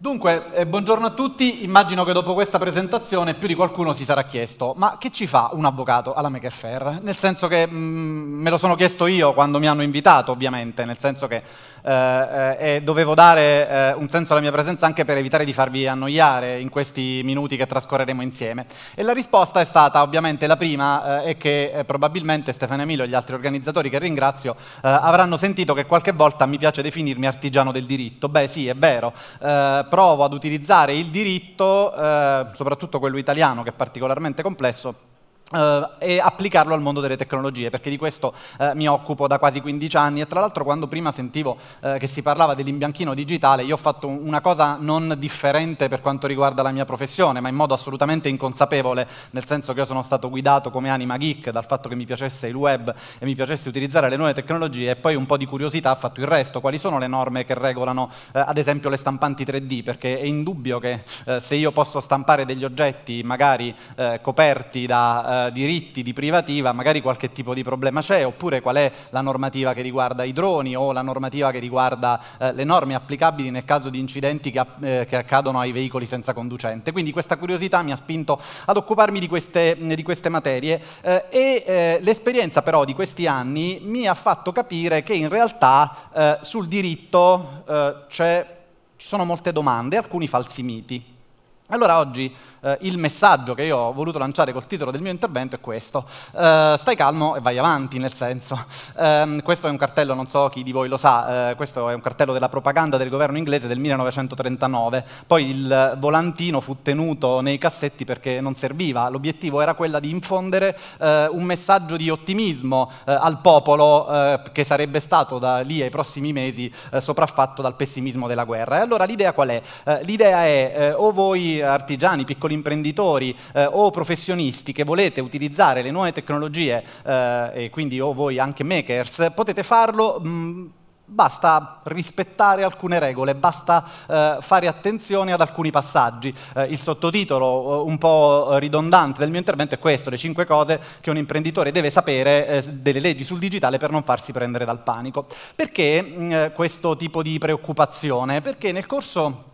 Dunque, eh, buongiorno a tutti. Immagino che dopo questa presentazione più di qualcuno si sarà chiesto: ma che ci fa un avvocato alla Maker Fair? Nel senso che mh, mm, me lo sono chiesto io quando mi hanno invitato, ovviamente, nel senso che eh, eh, dovevo dare eh, un senso alla mia presenza anche per evitare di farvi annoiare in questi minuti che trascorreremo insieme. E la risposta è stata ovviamente la prima, è eh, che eh, probabilmente Stefano Emilio e gli altri organizzatori che ringrazio avranno sentito che qualche volta mi piace definirmi artigiano del diritto. Beh, sì, è vero provo ad utilizzare il diritto, eh, soprattutto quello italiano che è particolarmente complesso, eh, e applicarlo al mondo delle tecnologie, perché di questo uh, mi occupo da quasi 15 anni e tra l'altro quando prima sentivo uh, che si parlava dell'imbianchino digitale, io ho fatto una cosa non differente per quanto riguarda la mia professione, ma in modo assolutamente inconsapevole, nel senso che io sono stato guidato come anima geek dal fatto che mi piacesse il web e mi piacesse utilizzare le nuove tecnologie e poi un po' di curiosità ha fatto il resto, quali sono le norme che regolano ad esempio le stampanti 3D, perché è indubbio che se io posso stampare degli oggetti magari coperti da eh, diritti di privativa magari qualche tipo di problema c'è, oppure qual è la normativa che riguarda i droni o la normativa che riguarda eh, le norme applicabili nel caso di incidenti che, eh, che, accadono ai veicoli senza conducente. Quindi questa curiosità mi ha spinto ad occuparmi di queste, di queste materie eh, e eh, l'esperienza però di questi anni mi ha fatto capire che in realtà sul diritto c'è ci sono molte domande, alcuni falsi miti. Allora oggi eh, il messaggio che io ho voluto lanciare col titolo del mio intervento è questo. Eh, stai calmo e vai avanti, nel senso. Eh, questo è un cartello, non so chi di voi lo sa, eh, questo è un cartello della propaganda del governo inglese del 1939. Poi il volantino fu tenuto nei cassetti perché non serviva. L'obiettivo era quello di infondere eh, un messaggio di ottimismo eh, al popolo che sarebbe stato da lì ai prossimi mesi sopraffatto dal pessimismo della guerra. E allora l'idea qual è? l'idea è o voi artigiani, piccoli imprenditori eh, o professionisti che volete utilizzare le nuove tecnologie eh, e quindi o voi anche makers, potete farlo. Mh, mm, basta rispettare alcune regole, basta eh, fare attenzione ad alcuni passaggi. Eh, il sottotitolo eh, un po' ridondante del mio intervento è questo, le 5 cose che un imprenditore deve sapere eh, delle leggi sul digitale per non farsi prendere dal panico. Perché mm, eh, questo tipo di preoccupazione? Perché nel corso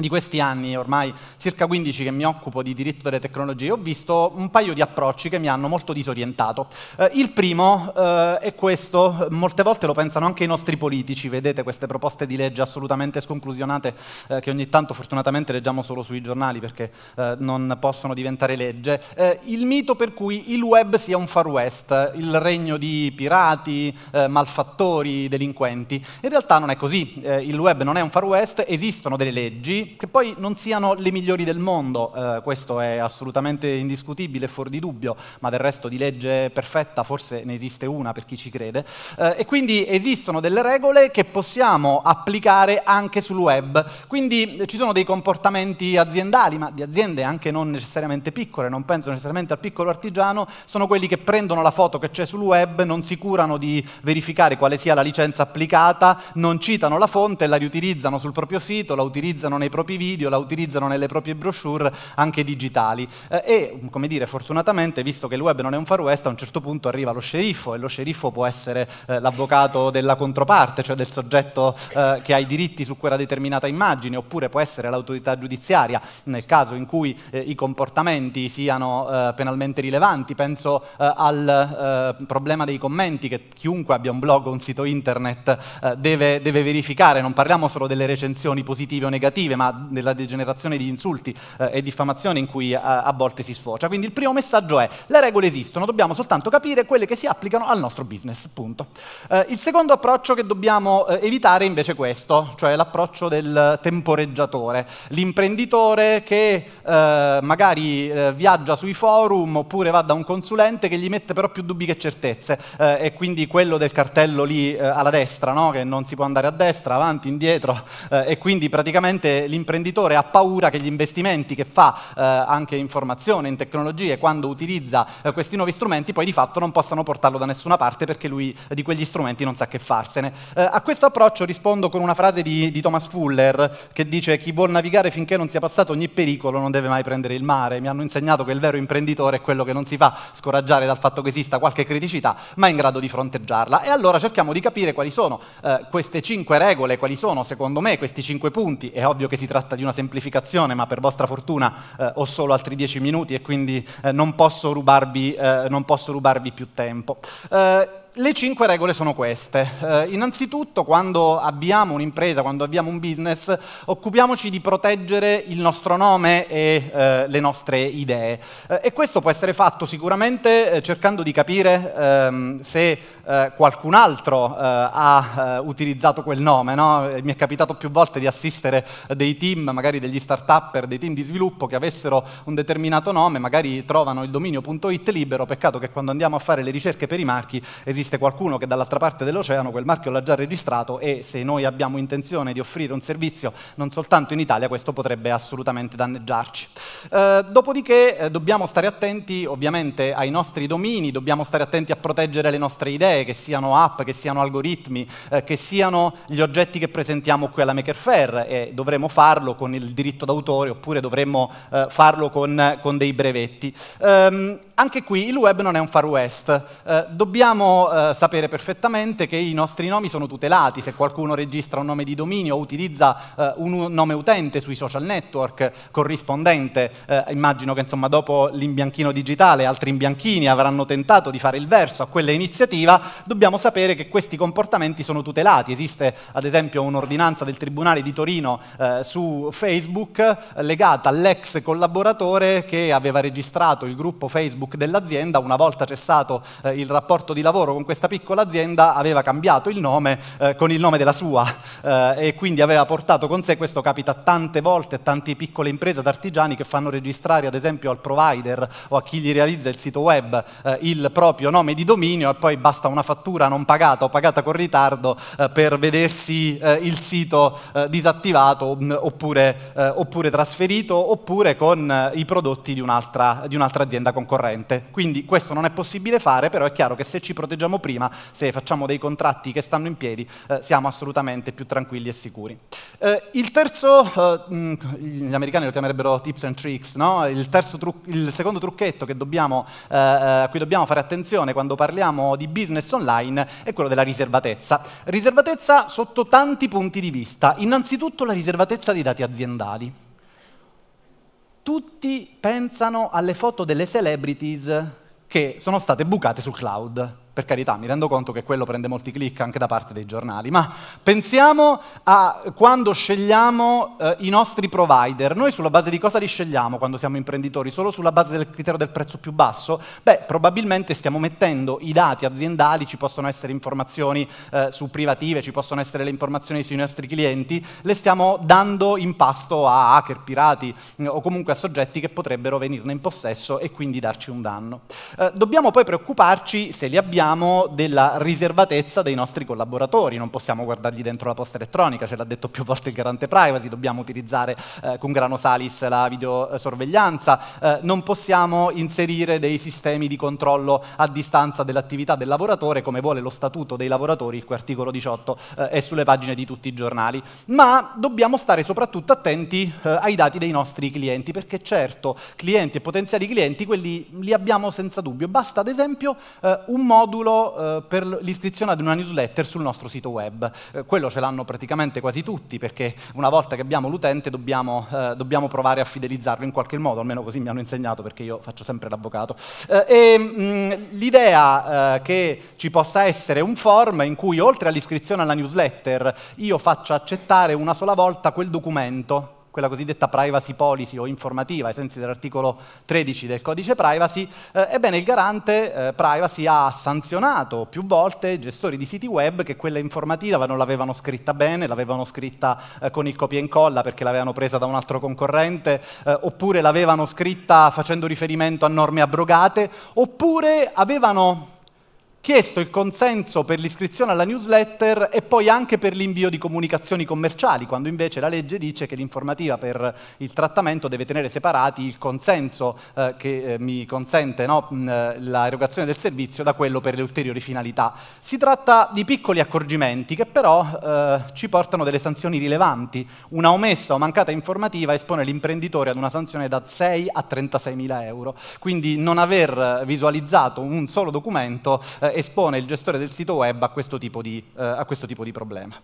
di questi anni, ormai circa 15 che mi occupo di diritto delle tecnologie, ho visto un paio di approcci che mi hanno molto disorientato. Eh, il primo eh, è questo, molte volte lo pensano anche i nostri politici, vedete queste proposte di legge assolutamente sconclusionate eh, che ogni tanto fortunatamente leggiamo solo sui giornali perché eh, non possono diventare legge. Eh, il mito per cui il web sia un far west, il regno di pirati, eh, malfattori, delinquenti. In realtà non è così, il web non è un far west, esistono delle leggi, che poi non siano le migliori del mondo, eh, questo è assolutamente indiscutibile, fuori di dubbio, ma del resto di legge perfetta forse ne esiste una per chi ci crede. Eh, e quindi esistono delle regole che possiamo applicare anche sul web. Quindi eh, ci sono dei comportamenti aziendali, ma di aziende anche non necessariamente piccole, non penso necessariamente al piccolo artigiano, sono quelli che prendono la foto che c'è sul web, non si curano di verificare quale sia la licenza applicata, non citano la fonte, la riutilizzano sul proprio sito, la utilizzano nei propri propri video, la utilizzano nelle proprie brochure anche digitali. Eh, e, come dire, fortunatamente, visto che il web non è un far west, a un certo punto arriva lo sceriffo e lo sceriffo può essere eh, l'avvocato della controparte, cioè del soggetto eh, che ha i diritti su quella determinata immagine, oppure può essere l'autorità giudiziaria nel caso in cui i comportamenti siano penalmente rilevanti. Penso al problema dei commenti che chiunque abbia un blog o un sito internet deve, deve verificare. Non parliamo solo delle recensioni positive o negative, ma ma degenerazione di insulti eh, e diffamazione in cui eh, a volte si sfocia. Quindi il primo messaggio è le regole esistono, dobbiamo soltanto capire quelle che si applicano al nostro business, punto. Eh, il secondo approccio che dobbiamo eh, evitare è invece è questo, cioè l'approccio del temporeggiatore, l'imprenditore che eh, magari eh, viaggia sui forum oppure va da un consulente che gli mette però più dubbi che certezze e quindi quello del cartello lì alla destra, no? che non si può andare a destra, avanti, indietro e quindi praticamente l'imprenditore ha paura che gli investimenti che fa eh, anche in formazione, in tecnologie, quando utilizza eh, questi nuovi strumenti, poi di fatto non possano portarlo da nessuna parte perché lui eh, di quegli strumenti non sa che farsene. Eh, a questo approccio rispondo con una frase di, di Thomas Fuller che dice chi vuol navigare finché non sia passato ogni pericolo non deve mai prendere il mare. Mi hanno insegnato che il vero imprenditore è quello che non si fa scoraggiare dal fatto che esista qualche criticità, ma è in grado di fronteggiarla. E allora cerchiamo di capire quali sono eh, queste cinque regole, quali sono secondo me questi cinque punti. È ovvio che si tratta di una semplificazione, ma per vostra fortuna eh, ho solo altri dieci minuti e quindi eh, non, posso rubarvi, eh, non, posso rubarvi, più tempo. Eh, le cinque regole sono queste. Eh, innanzitutto, quando abbiamo un'impresa, quando abbiamo un business, occupiamoci di proteggere il nostro nome e eh, le nostre idee. Eh, e questo può essere fatto sicuramente eh, cercando di capire ehm, se eh, qualcun altro eh, ha eh, utilizzato quel nome. No? Eh, mi è capitato più volte di assistere eh, dei team, magari degli start-upper, dei team di sviluppo che avessero un determinato nome, magari trovano il dominio.it libero, peccato che quando andiamo a fare le ricerche per i marchi esiste qualcuno che dall'altra parte dell'oceano quel marchio l'ha già registrato e se noi abbiamo intenzione di offrire un servizio non soltanto in Italia, questo potrebbe assolutamente danneggiarci. Eh, dopodiché dobbiamo stare attenti ovviamente ai nostri domini, dobbiamo stare attenti a proteggere le nostre idee, idee, che siano app, che siano algoritmi, eh, che siano gli oggetti che presentiamo qui alla Maker Faire e dovremmo farlo con il diritto d'autore oppure dovremmo eh, farlo con, con, dei brevetti. Um, anche qui il web non è un far west, eh, dobbiamo eh, sapere perfettamente che i nostri nomi sono tutelati, se qualcuno registra un nome di dominio o utilizza eh, un nome utente sui social network corrispondente, eh, immagino che insomma, dopo l'imbianchino digitale altri imbianchini avranno tentato di fare il verso a quella iniziativa, dobbiamo sapere che questi comportamenti sono tutelati, esiste ad esempio un'ordinanza del Tribunale di Torino eh, su Facebook legata all'ex collaboratore che aveva registrato il gruppo Facebook Facebook dell'azienda, una volta cessato eh, il rapporto di lavoro con questa piccola azienda, aveva cambiato il nome eh, con il nome della sua eh, e quindi aveva portato con sé, questo capita tante volte a tante piccole imprese ad artigiani che fanno registrare ad esempio al provider o a chi gli realizza il sito web eh, il proprio nome di dominio e poi basta una fattura non pagata o pagata con ritardo eh, per vedersi il sito disattivato mm, oppure, oppure trasferito oppure con i prodotti di un'altra, di un'altra azienda concorrente trasparente. Quindi questo non è possibile fare, però è chiaro che se ci proteggiamo prima, se facciamo dei contratti che stanno in piedi, eh, siamo assolutamente più tranquilli e sicuri. Eh, il terzo, eh, mm, gli americani lo chiamerebbero tips and tricks, no? il, il, secondo trucchetto dobbiamo, eh, eh, a cui dobbiamo fare attenzione quando parliamo di business online è quello della riservatezza. Riservatezza sotto tanti punti di vista. Innanzitutto la riservatezza dei dati aziendali tutti pensano alle foto delle celebrities che sono state bucate sul cloud. Per carità, mi rendo conto che quello prende molti click anche da parte dei giornali, ma pensiamo a quando scegliamo eh, i nostri provider. Noi sulla base di cosa li scegliamo quando siamo imprenditori? Solo sulla base del criterio del prezzo più basso? Beh, probabilmente stiamo mettendo i dati aziendali, ci possono essere informazioni eh, su privative, ci possono essere le informazioni sui nostri clienti, le stiamo dando in pasto a hacker, pirati mm, o comunque a soggetti che potrebbero venirne in possesso e quindi darci un danno. Eh, dobbiamo poi preoccuparci se li abbiamo parliamo della riservatezza dei nostri collaboratori, non possiamo guardargli dentro la posta elettronica, ce l'ha detto più volte il garante privacy, dobbiamo utilizzare eh, con grano salis la videosorveglianza, eh, non possiamo inserire dei sistemi di controllo a distanza dell'attività del lavoratore come vuole lo statuto dei lavoratori, il cui articolo 18 eh, è sulle pagine di tutti i giornali, ma dobbiamo stare soprattutto attenti eh, ai dati dei nostri clienti, perché certo clienti e potenziali clienti quelli li abbiamo senza dubbio, basta ad esempio eh, un modulo modulo eh, per l'iscrizione ad una newsletter sul nostro sito web. Eh, quello ce l'hanno praticamente quasi tutti perché una volta che abbiamo l'utente dobbiamo, eh, dobbiamo, provare a fidelizzarlo in qualche modo, almeno così mi hanno insegnato perché io faccio sempre l'avvocato. Eh, l'idea eh, che ci possa essere un form in cui oltre all'iscrizione alla newsletter io faccio accettare una sola volta quel documento quella cosiddetta privacy policy o informativa ai sensi dell'articolo 13 del codice privacy, eh, ebbene il garante eh, privacy ha sanzionato più volte gestori di siti web che quella informativa non l'avevano scritta bene, l'avevano scritta eh, con il copia e incolla perché l'avevano presa da un altro concorrente, eh, oppure l'avevano scritta facendo riferimento a norme abrogate, oppure avevano chiesto il consenso per l'iscrizione alla newsletter e poi anche per l'invio di comunicazioni commerciali, quando invece la legge dice che l'informativa per il trattamento deve tenere separati il consenso eh, che eh, mi consente no, l'erogazione del servizio da quello per le ulteriori finalità. Si tratta di piccoli accorgimenti che però eh, ci portano delle sanzioni rilevanti. Una omessa o mancata informativa espone l'imprenditore ad una sanzione da 6 a 36 mila euro. Quindi non aver visualizzato un solo documento eh, espone il gestore del sito web a questo tipo di, eh, a questo tipo di problema.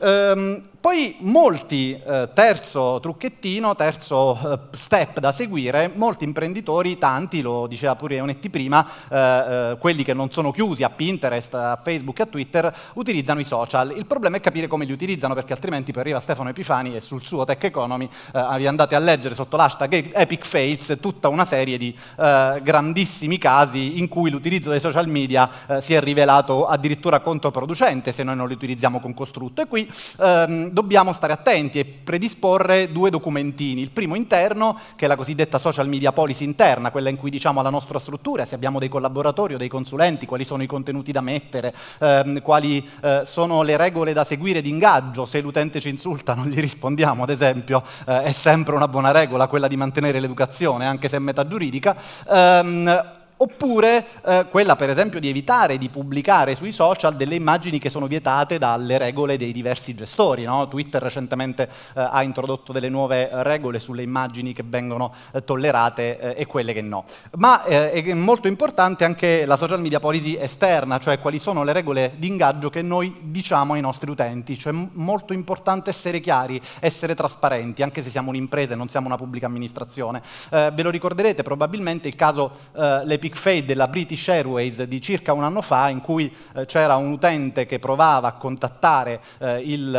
Ehm, poi molti, eh, terzo trucchettino, terzo eh, step da seguire, molti imprenditori, tanti, lo diceva pure Ionetti prima, quelli che non sono chiusi a Pinterest, a Facebook, a Twitter, utilizzano i social. Il problema è capire come li utilizzano perché altrimenti poi arriva Stefano Epifani e sul suo Tech Economy eh, vi andate a leggere sotto l'hashtag Epic Fails tutta una serie di eh, grandissimi casi in cui l'utilizzo dei social media eh, si è rivelato addirittura controproducente se noi non li utilizziamo con costrutto. E qui ehm, dobbiamo stare attenti e predisporre due documentini. Il primo interno, che è la cosiddetta social media policy interna, quella in cui diciamo alla nostra struttura se abbiamo dei collaboratori o dei consulenti, quali sono i contenuti da mettere, ehm, quali eh, sono le regole da seguire di ingaggio, se l'utente ci insulta non gli rispondiamo, ad esempio, eh, è sempre una buona regola quella di mantenere l'educazione, anche se è metagiuridica. Ehm, oppure eh, quella per esempio di evitare di pubblicare sui social delle immagini che sono vietate dalle regole dei diversi gestori. No? Twitter recentemente eh, ha introdotto delle nuove regole sulle immagini che vengono eh, tollerate eh, e quelle che no. Ma eh, è molto importante anche la social media policy esterna, cioè quali sono le regole di ingaggio che noi diciamo ai nostri utenti, cioè è molto importante essere chiari, essere trasparenti, anche se siamo un'impresa e non siamo una pubblica amministrazione. Eh, ve lo ricorderete probabilmente il caso Le Piccole big fade della British Airways di circa un anno fa in cui eh, c'era un utente che provava a contattare eh, il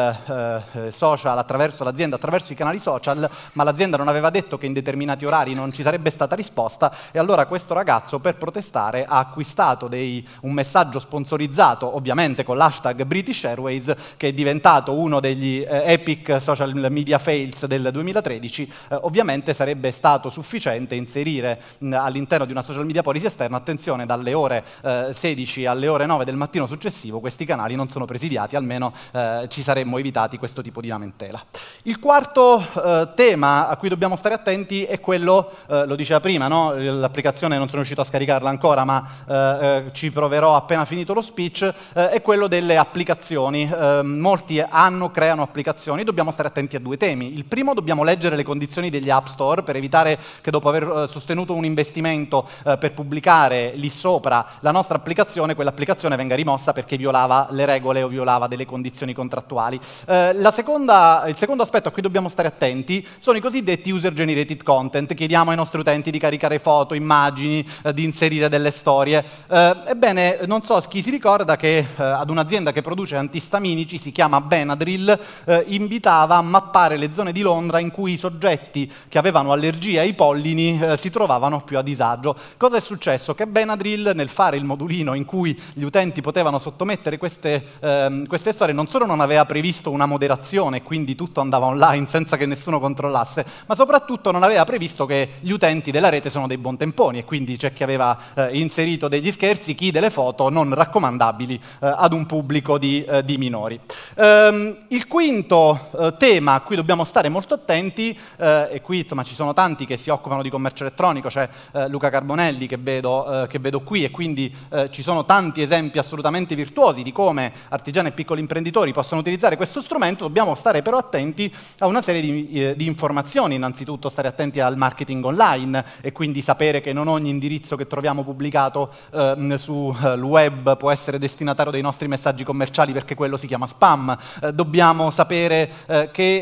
eh, eh, social attraverso l'azienda, attraverso i canali social, ma l'azienda non aveva detto che in determinati orari non ci sarebbe stata risposta e allora questo ragazzo per protestare ha acquistato dei, un messaggio sponsorizzato, ovviamente con l'hashtag British Airways, che è diventato uno degli eh, epic social media fails del 2013. Eh, ovviamente sarebbe stato sufficiente inserire all'interno di una social media policy l'analisi esterna, attenzione, dalle ore eh, 16 alle ore 9 del mattino successivo questi canali non sono presidiati, almeno eh, ci saremmo evitati questo tipo di lamentela. Il quarto eh, tema a cui dobbiamo stare attenti è quello, eh, lo diceva prima, no? l'applicazione non sono riuscito a scaricarla ancora, ma eh, eh, ci proverò appena finito lo speech, è quello delle applicazioni. Ehm, molti hanno, creano applicazioni, dobbiamo stare attenti a due temi. Il primo, dobbiamo leggere le condizioni degli app store per evitare che dopo aver sostenuto un investimento per pubblicare pubblicare lì sopra la nostra applicazione, quell'applicazione venga rimossa perché violava le regole o violava delle condizioni contrattuali. Eh, seconda, il secondo aspetto a cui dobbiamo stare attenti sono i cosiddetti user generated content. Chiediamo ai nostri utenti di caricare foto, immagini, eh, di inserire delle storie. Eh, ebbene, non so chi si ricorda che eh, ad un'azienda che produce antistaminici, si chiama Benadryl, eh, invitava a mappare le zone di Londra in cui i soggetti che avevano allergie ai pollini eh, si trovavano più a disagio. Cosa è successo? successo? Che Benadryl nel fare il modulino in cui gli utenti potevano sottomettere queste, ehm, queste storie non solo non aveva previsto una moderazione, quindi tutto andava online senza che nessuno controllasse, ma soprattutto non aveva previsto che gli utenti della rete sono dei buontemponi e quindi c'è chi aveva eh, inserito degli scherzi, chi delle foto non raccomandabili eh, ad un pubblico di, eh, di minori. Ehm, il quinto eh, tema a cui dobbiamo stare molto attenti, eh, e qui insomma, ci sono tanti che si occupano di commercio elettronico, c'è eh, Luca Carbonelli che vedo, eh, che vedo qui e quindi eh, ci sono tanti esempi assolutamente virtuosi di come artigiani e piccoli imprenditori possono utilizzare questo strumento, dobbiamo stare però attenti a una serie di, eh, di informazioni, innanzitutto stare attenti al marketing online e quindi sapere che non ogni indirizzo che troviamo pubblicato ehm, sul eh, web può essere destinatario dei nostri messaggi commerciali perché quello si chiama spam, eh, dobbiamo sapere eh, che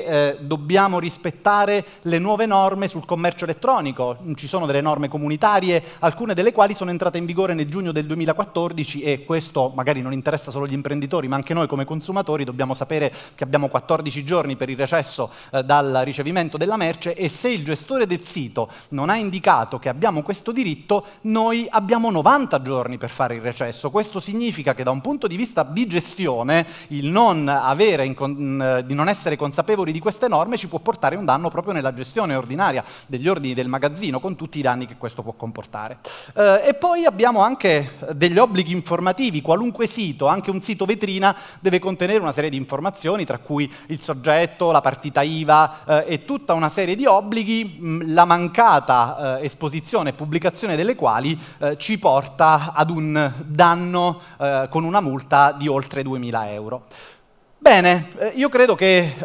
dobbiamo rispettare le nuove norme sul commercio elettronico, ci sono delle norme comunitarie, alcune alcune delle quali sono entrate in vigore nel giugno del 2014 e questo magari non interessa solo gli imprenditori, ma anche noi come consumatori dobbiamo sapere che abbiamo 14 giorni per il recesso eh, dal ricevimento della merce e se il gestore del sito non ha indicato che abbiamo questo diritto, noi abbiamo 90 giorni per fare il recesso. Questo significa che da un punto di vista di gestione il non avere, mm, di non essere consapevoli di queste norme ci può portare un danno proprio nella gestione ordinaria degli ordini del magazzino con tutti i danni che questo può comportare. Eh, e poi abbiamo anche eh, degli obblighi informativi, qualunque sito, anche un sito vetrina, deve contenere una serie di informazioni, tra cui il soggetto, la partita IVA eh, e tutta una serie di obblighi, mm, la mancata eh, esposizione e pubblicazione delle quali eh, ci porta ad un danno eh, con una multa di oltre 2.000 euro. Bene, io credo che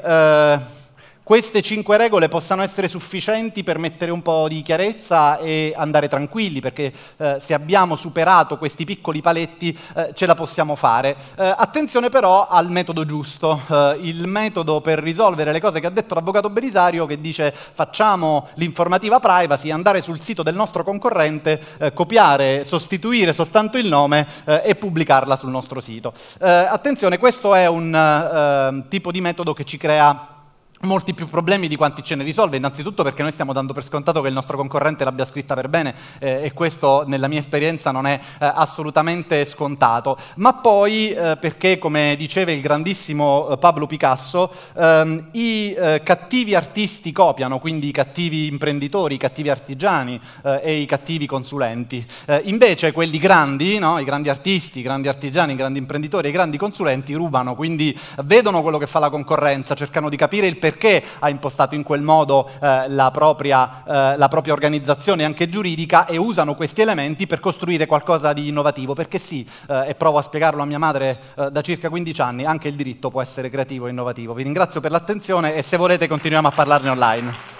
queste cinque regole possano essere sufficienti per mettere un po' di chiarezza e andare tranquilli, perché eh, se abbiamo superato questi piccoli paletti eh, ce la possiamo fare. Eh, attenzione però al metodo giusto, eh, il metodo per risolvere le cose che ha detto l'avvocato Belisario che dice facciamo l'informativa privacy, andare sul sito del nostro concorrente, eh, copiare, sostituire soltanto il nome e pubblicarla sul nostro sito. attenzione, questo è un tipo di metodo che ci crea molti più problemi di quanti ce ne risolve, innanzitutto perché noi stiamo dando per scontato che il nostro concorrente l'abbia scritta per bene eh, e questo nella mia esperienza non è eh, assolutamente scontato, ma poi eh, perché come diceva il grandissimo eh, Pablo Picasso, ehm, i eh, cattivi artisti copiano, quindi i cattivi imprenditori, i cattivi artigiani eh, e i cattivi consulenti, invece quelli grandi, no? i grandi artisti, i grandi artigiani, i grandi imprenditori, i grandi consulenti rubano, quindi vedono quello che fa la concorrenza, cercano di capire il perché perché ha impostato in quel modo eh, la, propria, eh, la propria organizzazione anche giuridica e usano questi elementi per costruire qualcosa di innovativo, perché sì, eh, e provo a spiegarlo a mia madre eh, da circa 15 anni, anche il diritto può essere creativo e innovativo. Vi ringrazio per l'attenzione e se volete continuiamo a parlarne online.